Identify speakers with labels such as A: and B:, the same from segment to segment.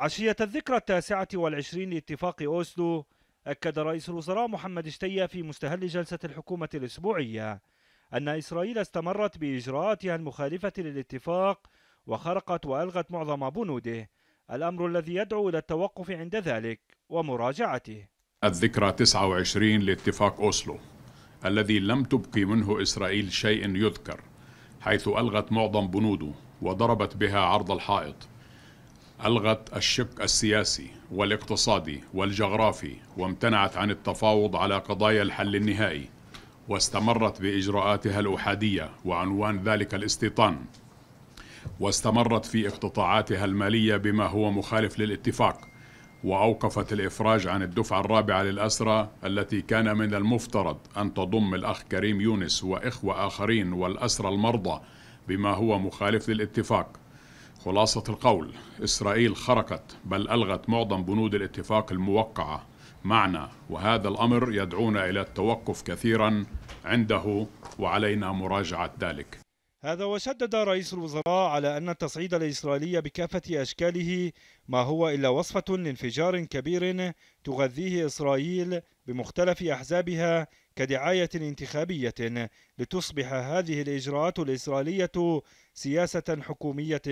A: عشية الذكرى التاسعة والعشرين لاتفاق أوسلو أكد رئيس الوزراء محمد شتية في مستهل جلسة الحكومة الأسبوعية أن إسرائيل استمرت بإجراءاتها المخالفة للاتفاق وخرقت وألغت معظم بنوده الأمر الذي يدعو إلى التوقف عند ذلك ومراجعته
B: الذكرى 29 لاتفاق أوسلو الذي لم تبقي منه إسرائيل شيء يذكر حيث ألغت معظم بنوده وضربت بها عرض الحائط ألغت الشق السياسي والاقتصادي والجغرافي وامتنعت عن التفاوض على قضايا الحل النهائي واستمرت بإجراءاتها الأحادية وعنوان ذلك الاستيطان واستمرت في اقتطاعاتها المالية بما هو مخالف للاتفاق وأوقفت الإفراج عن الدفعة الرابعة للأسرى التي كان من المفترض أن تضم الأخ كريم يونس وإخوة آخرين والأسرى المرضى بما هو مخالف للاتفاق خلاصة القول إسرائيل خرقت بل ألغت معظم بنود الاتفاق الموقعة معنا وهذا الأمر يدعونا إلى التوقف كثيرا عنده وعلينا مراجعة ذلك
A: هذا وشدد رئيس الوزراء على أن التصعيد الإسرائيلي بكافة أشكاله ما هو إلا وصفة لانفجار كبير تغذيه إسرائيل بمختلف أحزابها كدعاية انتخابية لتصبح هذه الإجراءات الإسرائيلية سياسة حكومية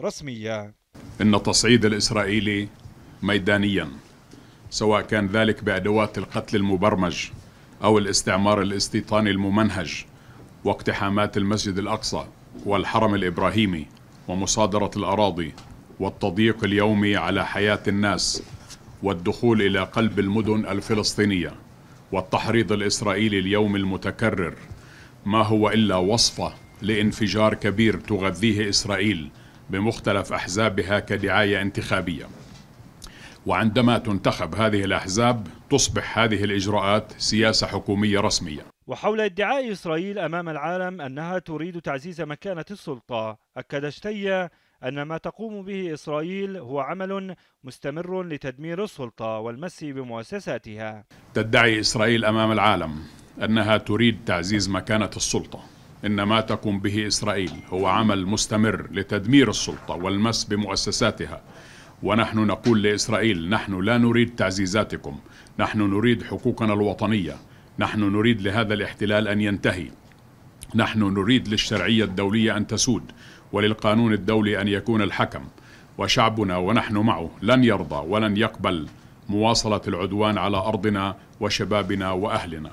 A: رسمية
B: إن التصعيد الإسرائيلي ميدانيا سواء كان ذلك بأدوات القتل المبرمج أو الاستعمار الاستيطاني الممنهج واقتحامات المسجد الأقصى والحرم الإبراهيمي ومصادرة الأراضي والتضييق اليومي على حياة الناس والدخول إلى قلب المدن الفلسطينية والتحريض الإسرائيلي اليوم المتكرر ما هو إلا وصفة لانفجار كبير تغذيه إسرائيل بمختلف أحزابها كدعاية انتخابية وعندما تنتخب هذه الأحزاب تصبح هذه الإجراءات سياسة حكومية رسمية
A: وحول ادعاء إسرائيل أمام العالم أنها تريد تعزيز مكانة السلطة أكد شتية أن ما تقوم به إسرائيل هو عمل مستمر لتدمير السلطة والمس بمؤسساتها
B: تدعي إسرائيل أمام العالم أنها تريد تعزيز مكانة السلطة إن ما تقوم به إسرائيل هو عمل مستمر لتدمير السلطة والمس بمؤسساتها ونحن نقول لإسرائيل نحن لا نريد تعزيزاتكم نحن نريد حقوقنا الوطنية نحن نريد لهذا الاحتلال أن ينتهي نحن نريد للشرعية الدولية أن تسود وللقانون الدولي أن يكون الحكم وشعبنا ونحن معه لن يرضى ولن يقبل مواصلة العدوان على أرضنا وشبابنا وأهلنا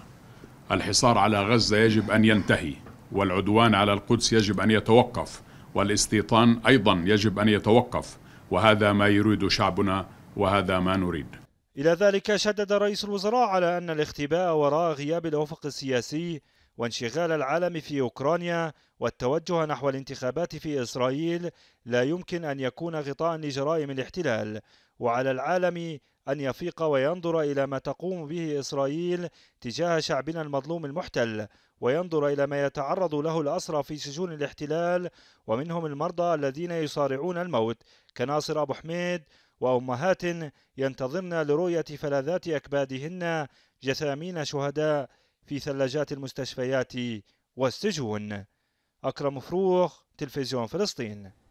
B: الحصار على غزة يجب أن ينتهي والعدوان على القدس يجب أن يتوقف والاستيطان أيضا يجب أن يتوقف وهذا ما يريد شعبنا وهذا ما نريد
A: إلى ذلك شدد رئيس الوزراء على أن الاختباء وراء غياب الأفق السياسي وانشغال العالم في أوكرانيا والتوجه نحو الانتخابات في إسرائيل لا يمكن أن يكون غطاء لجرائم الاحتلال وعلى العالم أن يفيق وينظر إلى ما تقوم به إسرائيل تجاه شعبنا المظلوم المحتل وينظر إلى ما يتعرض له الأسرى في سجون الاحتلال ومنهم المرضى الذين يصارعون الموت كناصر أبو حميد وأمهات ينتظرن لرؤية فلذات أكبادهن جثامين شهداء في ثلاجات المستشفيات والسجون أكرم فروخ تلفزيون فلسطين